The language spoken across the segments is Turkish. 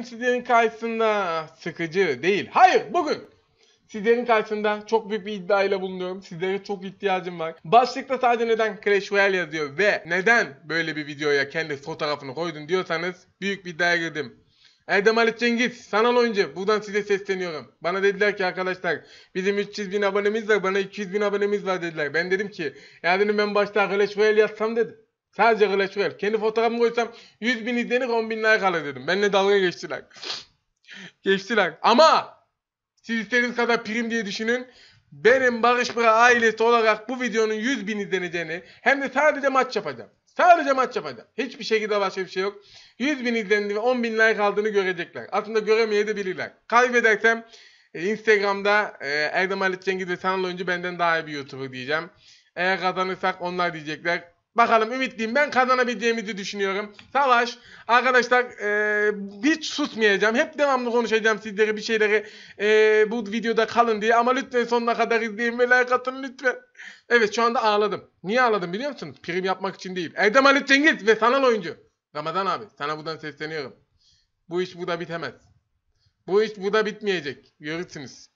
bugün sizlerin karşısında sıkıcı değil. Hayır bugün Sizlerin karşısında çok büyük bir iddiayla bulunuyorum. Sizlere çok ihtiyacım var. Başlıkta sadece neden Crash Royale yazıyor ve neden böyle bir videoya kendi fotoğrafını koydun diyorsanız büyük bir iddiaya girdim. Erdem Halit Cengiz, sanal oyuncu. Buradan size sesleniyorum. Bana dediler ki arkadaşlar bizim 300 bin abonemiz var, bana 200 bin abonemiz var dediler. Ben dedim ki ya dedim ben başta Crash Royale yazsam dedim. Sadece Clash ver. Kendi fotoğrafımı koysam 100 bin izleni, 10 bin like alır dedim. Benimle dalga geçtiler. geçtiler. Ama siz istediğiniz kadar prim diye düşünün. Benim Barış Bıra ailesi olarak bu videonun 100 bin izleneceğini hem de sadece maç yapacağım. Sadece maç yapacağım. Hiçbir şekilde başka bir şey yok. 100 bin izlendi ve 10 bin like aldığını görecekler. Aslında göremeyebilirler. Kaybedersem e, Instagram'da e, Erdem Ali Cengiz ve Sanal Oyuncu benden daha iyi bir YouTuber diyeceğim. Eğer kazanırsak onlar diyecekler. Bakalım ümitliyim. Ben kazanabileceğimizi düşünüyorum. Savaş. Arkadaşlar e, hiç susmayacağım. Hep devamlı konuşacağım sizlere bir şeyleri e, bu videoda kalın diye. Ama lütfen sonuna kadar izleyin ve like atın lütfen. Evet şu anda ağladım. Niye ağladım biliyor musunuz? Prim yapmak için değil. Erdem Ali Cengiz ve sanal oyuncu. Ramazan abi sana buradan sesleniyorum. Bu iş burada bitemez. Bu iş burada bitmeyecek. Görürsünüz.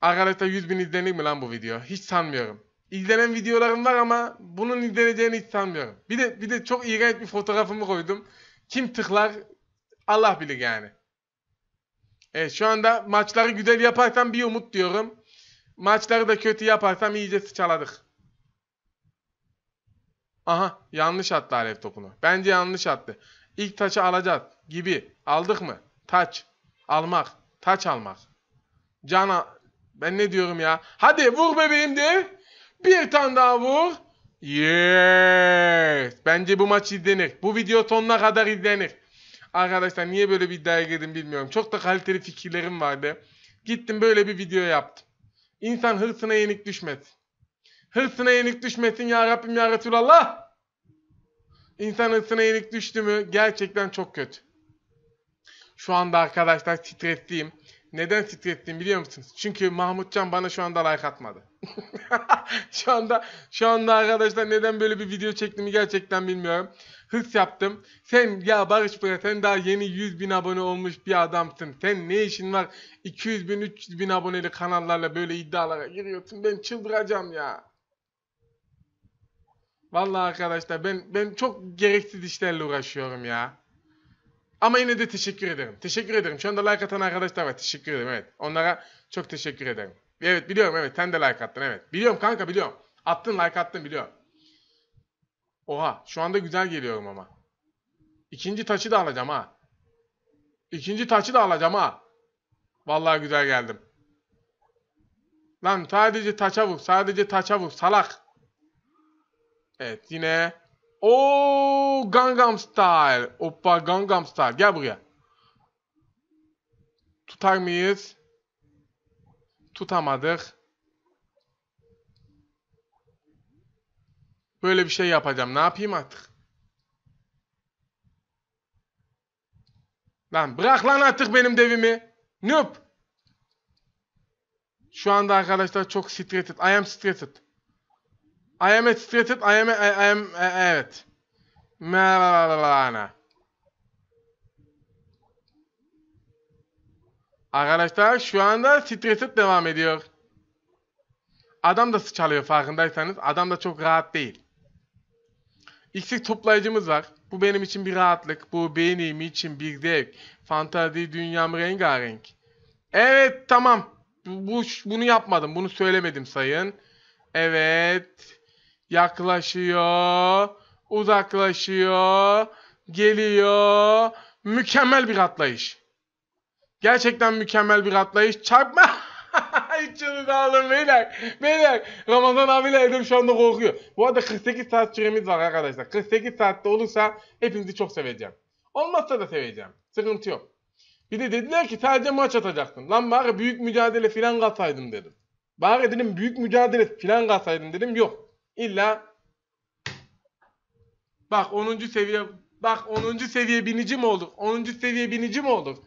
Arkadaşlar 100 bin izlenir mi lan bu video? Hiç sanmıyorum izlenen videolarım var ama bunun izleneceğini hiç sanmıyorum. Bir de bir de çok iğrenç bir fotoğrafımı koydum. Kim tıklar Allah bilir yani. Evet şu anda maçları güzel yaparsam bir umut diyorum. Maçları da kötü yaparsam iyice sıçaladık. Aha yanlış attı Alev topunu. Bence yanlış attı. İlk taçı alacağız gibi. Aldık mı? Taç. Almak. Taç almak. Cana ben ne diyorum ya? Hadi vur bebeğim diye. Bir tane daha vur. Yes. Bence bu maç izlenir. Bu video sonuna kadar izlenir. Arkadaşlar niye böyle bir iddiaya girdim bilmiyorum. Çok da kaliteli fikirlerim vardı. Gittim böyle bir video yaptım. İnsan hırsına yenik düşmesin. Hırsına yenik düşmesin ya Rabbim ya Resulallah. İnsan hırsına yenik düştü mü gerçekten çok kötü. Şu anda arkadaşlar stresliyim. Neden titrettim biliyor musunuz? Çünkü Mahmutcan bana şu anda like atmadı. şu anda şu anda arkadaşlar neden böyle bir video çektiğimi gerçekten bilmiyorum. Hırs yaptım. Sen ya Barış Bey sen daha yeni 100 bin abone olmuş bir adamsın. Sen ne işin var 200 bin 300 bin aboneli kanallarla böyle iddialara giriyorsun. Ben çıldıracağım ya. Vallahi arkadaşlar ben ben çok gereksiz işlerle uğraşıyorum ya. Ama yine de teşekkür ederim. Teşekkür ederim. Şu anda like atan arkadaşlar var. Teşekkür ederim evet. Onlara çok teşekkür ederim. Evet biliyorum evet. Sen de like attın evet. Biliyorum kanka biliyorum. Attın like attın biliyorum. Oha şu anda güzel geliyorum ama. İkinci taşı da alacağım ha. İkinci taşı da alacağım ha. Vallahi güzel geldim. Lan sadece taça vur. Sadece taça vur salak. Evet yine o oh, Gangnam Style. Oppa Gangnam Style. Gel buraya. Tutar mıyız? Tutamadık. Böyle bir şey yapacağım. Ne yapayım artık? Lan bırak lan artık benim devimi. Noob. Şu anda arkadaşlar çok stressed. I am stressed. I am excited. I am, I, I am, evet. Merhaba. Arkadaşlar şu anda stresit devam ediyor. Adam da çalıyor farkındaysanız. Adam da çok rahat değil. Eksik toplayıcımız var. Bu benim için bir rahatlık. Bu benim için bir zevk. Fantazi dünyam rengarenk. Evet tamam. Bu, bu, bunu yapmadım. Bunu söylemedim sayın. Evet yaklaşıyor, uzaklaşıyor, geliyor. Mükemmel bir atlayış. Gerçekten mükemmel bir atlayış. Çarpma. Hiç çığlık alın beyler. Beyler Ramazan abiyle Edem şu anda korkuyor. Bu arada 48 saat süremiz var arkadaşlar. 48 saatte olursa hepinizi çok seveceğim. Olmazsa da seveceğim. Sıkıntı yok. Bir de dediler ki sadece maç atacaktın. Lan bari büyük mücadele filan katsaydın dedim. Bari dedim büyük mücadele filan katsaydın dedim. Yok. İlla bak 10. seviye bak 10. seviye binici mi olduk? 10. seviye binici mi olduk?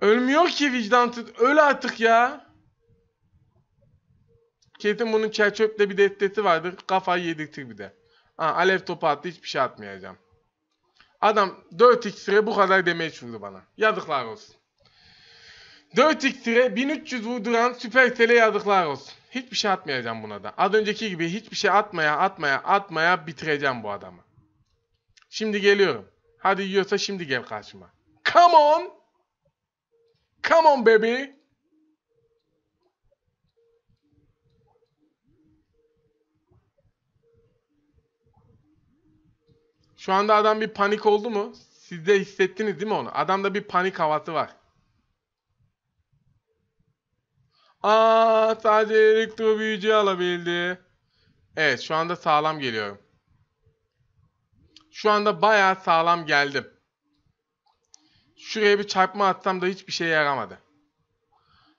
Ölmüyor ki vicdansız. Öl artık ya. Kesin bunun çerçöple bir destesi vardır. Kafayı yedirtir bir de. Ha, alev topu attı hiçbir şey atmayacağım. Adam 4 iksire bu kadar demeç vurdu bana. Yazıklar olsun. 4 iksire 1300 vurduran Supercell'e yazıklar olsun. Hiçbir şey atmayacağım buna da. Az önceki gibi hiçbir şey atmaya atmaya atmaya bitireceğim bu adamı. Şimdi geliyorum. Hadi yiyorsa şimdi gel karşıma. Come on! Come on baby! Şu anda adam bir panik oldu mu? Siz de hissettiniz değil mi onu? Adamda bir panik havası var. Aa sadece Erik Tuğ büyücü alabildi. Evet şu anda sağlam geliyorum. Şu anda baya sağlam geldim. Şuraya bir çarpma atsam da hiçbir şey yaramadı.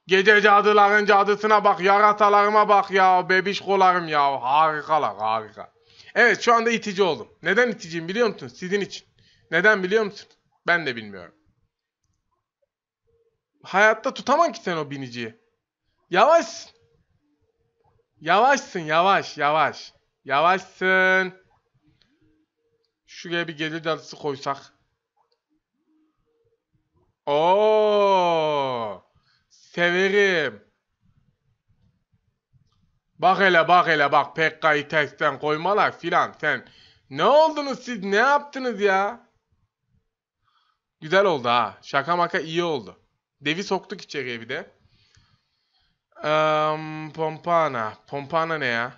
Gece cadıların cadısına bak, yaratalarıma bak ya, bebiş kolarım ya. Harikalar, harika. Evet şu anda itici oldum. Neden iticiyim biliyor musunuz? Sizin için. Neden biliyor musun? Ben de bilmiyorum. Hayatta tutamam ki sen o biniciyi. Yavaş. Yavaşsın yavaş yavaş. Yavaşsın. Şuraya bir gelir dalısı koysak. Oo, Severim. Bak hele bak hele bak Pekka'yı tersten koymalar filan sen. Ne oldunuz siz ne yaptınız ya? Güzel oldu ha. Şaka maka iyi oldu. Devi soktuk içeriye bir de. Um, pompana. Pompana ne ya?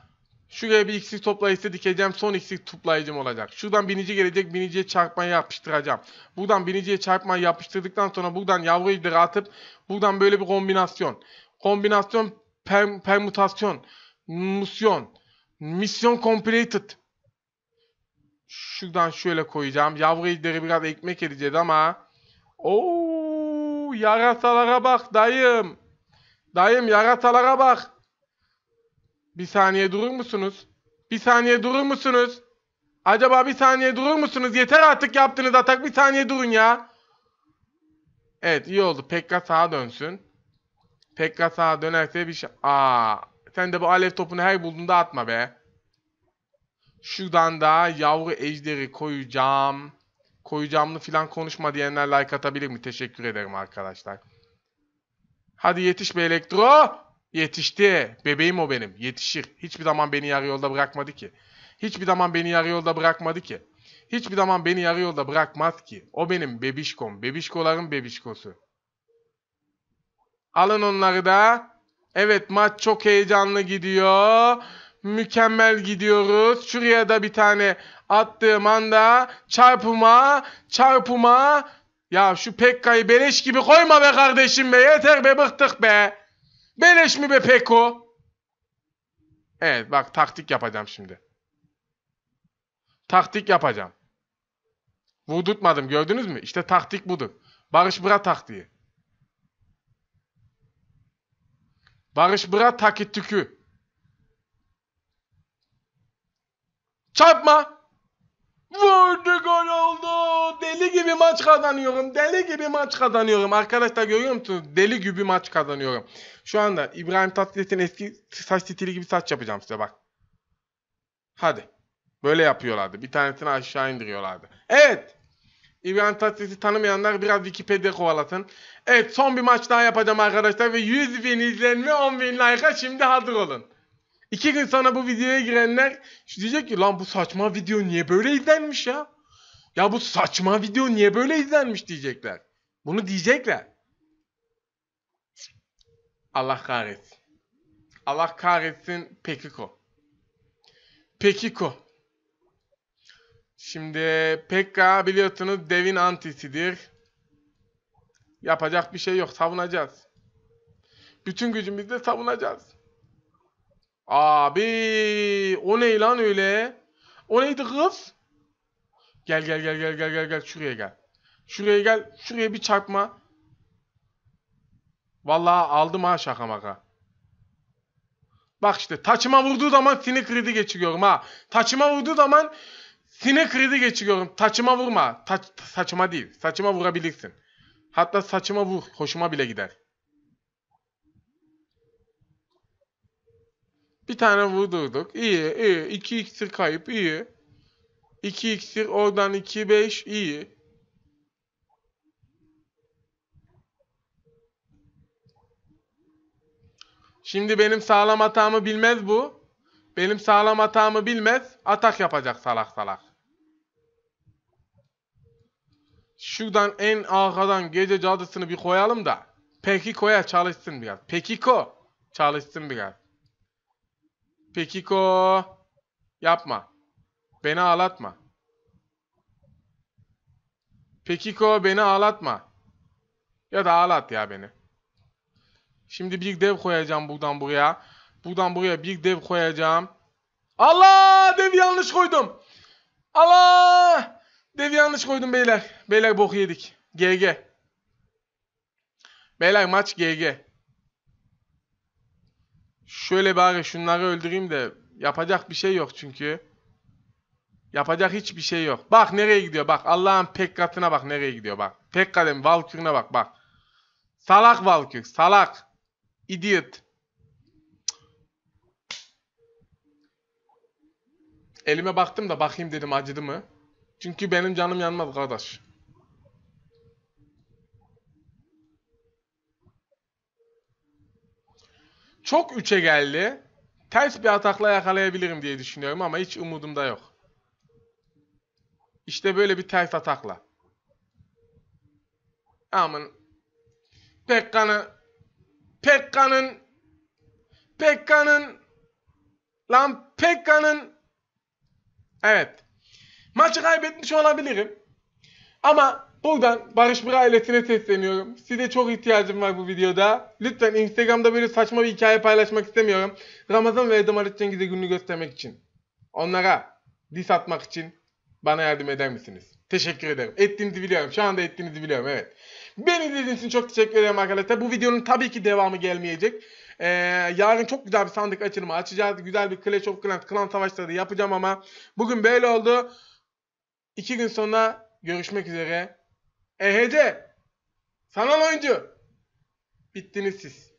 Şuraya bir iksir toplayıcısı dikeceğim. Son iksir toplayıcım olacak. Şuradan binici gelecek. Biniciye çarpmayı yapıştıracağım. Buradan biniciye çarpmayı yapıştırdıktan sonra buradan yavruyu idrara atıp buradan böyle bir kombinasyon. Kombinasyon per, permutasyon. Musyon. Misyon completed. Şuradan şöyle koyacağım. Yavru illeri biraz ekmek edeceğiz ama. Oo, yarasalara bak dayım. Dayım yaratalara bak. Bir saniye durur musunuz? Bir saniye durur musunuz? Acaba bir saniye durur musunuz? Yeter artık yaptığınız atak bir saniye durun ya. Evet iyi oldu. Pekka sağa dönsün. Pekka sağa dönerse bir şey... Aa, sen de bu alev topunu her bulduğunda atma be. Şuradan da yavru ejderi koyacağım. Koyacağımını filan konuşma diyenler like atabilir mi? Teşekkür ederim arkadaşlar. Hadi yetiş be elektro. Yetişti. Bebeğim o benim. Yetişir. Hiçbir zaman beni yarı yolda bırakmadı ki. Hiçbir zaman beni yarı yolda bırakmadı ki. Hiçbir zaman beni yarı yolda bırakmaz ki. O benim bebişkom. Bebişkoların bebişkosu. Alın onları da. Evet maç çok heyecanlı gidiyor. Mükemmel gidiyoruz. Şuraya da bir tane attığım anda çarpıma, çarpıma, ya şu Pekka'yı beleş gibi koyma be kardeşim be. Yeter be bıktık be. Beleş mi be Peko? Evet bak taktik yapacağım şimdi. Taktik yapacağım. Vurdurtmadım gördünüz mü? İşte taktik budur. Barış Bıra taktiği. Barış Bıra takit tükü. Çarpma. maç kazanıyorum. Deli gibi maç kazanıyorum. Arkadaşlar görüyor musunuz? Deli gibi maç kazanıyorum. Şu anda İbrahim Tatlıses'in eski saç stili gibi saç yapacağım size bak. Hadi. Böyle yapıyorlardı. Bir tanesini aşağı indiriyorlardı. Evet. İbrahim Tatlıses'i tanımayanlar biraz Wikipedia kovalasın. Evet son bir maç daha yapacağım arkadaşlar. Ve 100 bin izlenme 10 bin like'a şimdi hazır olun. İki gün sonra bu videoya girenler diyecek ki lan bu saçma video niye böyle izlenmiş ya? Ya bu saçma video niye böyle izlenmiş diyecekler. Bunu diyecekler. Allah kahretsin. Allah kahretsin Pekiko. Pekiko. Şimdi Pekka biliyorsunuz devin antisidir. Yapacak bir şey yok. Savunacağız. Bütün gücümüzle savunacağız. Abi o ne lan öyle? O neydi kız? Gel gel gel gel gel gel gel şuraya gel. Şuraya gel. Şuraya bir çarpma. Vallahi aldım ha şaka maka. Bak işte taçıma vurduğu zaman sine kredi geçiriyorum ha. Taçıma vurduğu zaman sine kredi geçiriyorum. Taçıma vurma. taç saçıma değil. Saçıma vurabilirsin. Hatta saçıma vur. Hoşuma bile gider. Bir tane vurdurduk. İyi iyi. 2 iksir kayıp iyi. 2 iksir oradan 2 5 iyi. Şimdi benim sağlam hatamı bilmez bu. Benim sağlam hatamı bilmez. Atak yapacak salak salak. Şuradan en arkadan gece cadısını bir koyalım da. Pekiko'ya çalışsın biraz. Pekiko çalışsın biraz. Pekiko yapma. Beni ağlatma. Pekiko beni ağlatma. Ya da ağlat ya beni. Şimdi bir dev koyacağım buradan buraya. Buradan buraya bir dev koyacağım. Allah! Dev yanlış koydum. Allah! Dev yanlış koydum beyler. Beyler boku yedik. GG. Beyler maç GG. Şöyle bari şunları öldüreyim de yapacak bir şey yok çünkü. Yapacak hiçbir şey yok. Bak nereye gidiyor bak. Allah'ın pekkatına bak nereye gidiyor bak. Pekkadem Valkür'üne bak bak. Salak Valkür. Salak. Idiot. Elime baktım da bakayım dedim acıdı mı? Çünkü benim canım yanmaz kardeş. Çok üçe geldi. Ters bir atakla yakalayabilirim diye düşünüyorum ama hiç umudum da yok. İşte böyle bir tayfa takla. Aman. Pekkan'ı Pekkan'ın Pekkan'ın lan Pekkan'ın evet maçı kaybetmiş olabilirim ama buradan Barış Bıra ailesine sesleniyorum. Size çok ihtiyacım var bu videoda. Lütfen Instagram'da böyle saçma bir hikaye paylaşmak istemiyorum. Ramazan ve Edem Ali Cengiz'e gününü göstermek için. Onlara dis atmak için bana yardım eder misiniz? Teşekkür ederim. Ettiğinizi biliyorum. Şu anda ettiğinizi biliyorum. Evet. Beni izlediğiniz için çok teşekkür ederim arkadaşlar. Bu videonun tabii ki devamı gelmeyecek. Ee, yarın çok güzel bir sandık açılımı açacağız. Güzel bir Clash of Clans klan savaşları yapacağım ama bugün böyle oldu. İki gün sonra görüşmek üzere. EHC! Sanal oyuncu! Bittiniz siz.